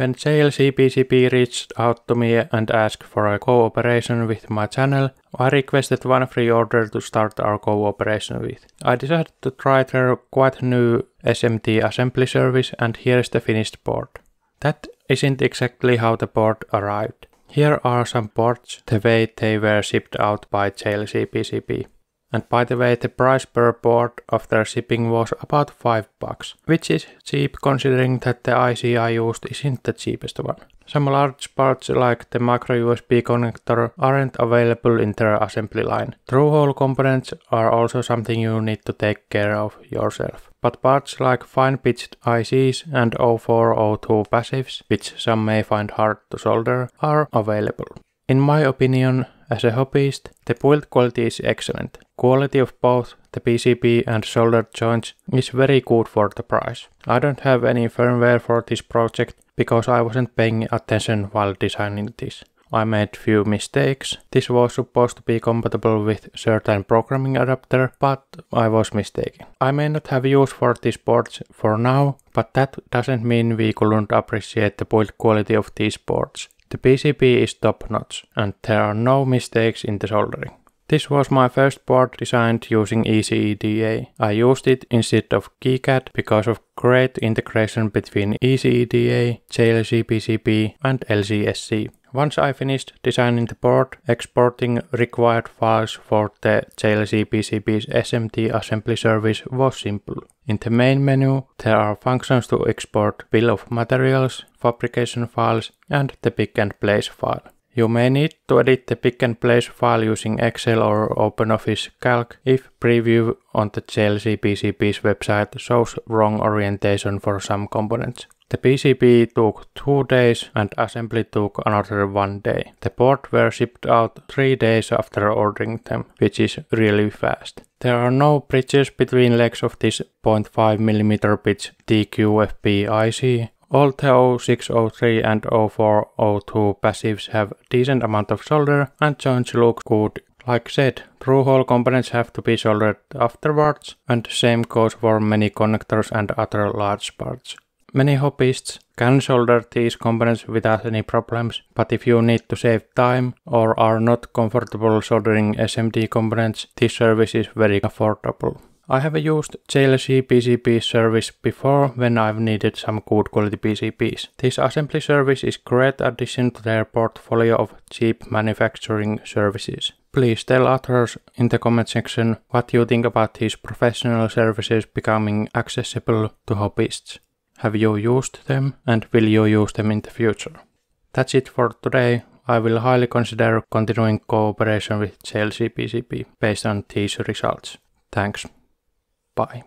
When JLCPCP reached out to me and asked for a cooperation with my channel, I requested one free order to start our cooperation with. I decided to try their quite new SMT assembly service and here's the finished board. That isn't exactly how the board arrived. Here are some boards the way they were shipped out by JLCPCP. And by the way, the price per board of their shipping was about 5 bucks, which is cheap considering that the IC I used isn't the cheapest one. Some large parts like the micro USB connector aren't available in their assembly line. Through hole components are also something you need to take care of yourself. But parts like fine pitched ICs and 0402 passives, which some may find hard to solder, are available. In my opinion, as a hobbyist, the build quality is excellent. Quality of both the PCB and solder joints is very good for the price. I don't have any firmware for this project because I wasn't paying attention while designing this. I made few mistakes. This was supposed to be compatible with certain programming adapter, but I was mistaken. I may not have use for these boards for now, but that doesn't mean we couldn't appreciate the build quality of these boards. The PCB is top-notch, and there are no mistakes in the soldering. This was my first board designed using ECEDA. I used it instead of KiCad because of great integration between ECEDA, JLC PCB and LCSC. Once I finished designing the board, exporting required files for the JLCPCB's SMT assembly service was simple. In the main menu, there are functions to export bill of materials, fabrication files, and the pick and place file. You may need to edit the pick and place file using Excel or OpenOffice Calc if preview on the JLCPCB's website shows wrong orientation for some components. The PCB took two days and assembly took another one day. The boards were shipped out three days after ordering them, which is really fast. There are no bridges between legs of this 0.5mm pitch TQFP IC, although 603 and 0402 passives have decent amount of solder and joints look good like said, through hole components have to be soldered afterwards, and same goes for many connectors and other large parts. Many hobbyists can solder these components without any problems, but if you need to save time or are not comfortable soldering SMD components, this service is very affordable. I have used JLC PCB service before when I've needed some good quality PCBs. This assembly service is great addition to their portfolio of cheap manufacturing services. Please tell others in the comment section what you think about these professional services becoming accessible to hobbyists. Have you used them and will you use them in the future? That's it for today. I will highly consider continuing cooperation with JLCPCP based on these results. Thanks. Bye.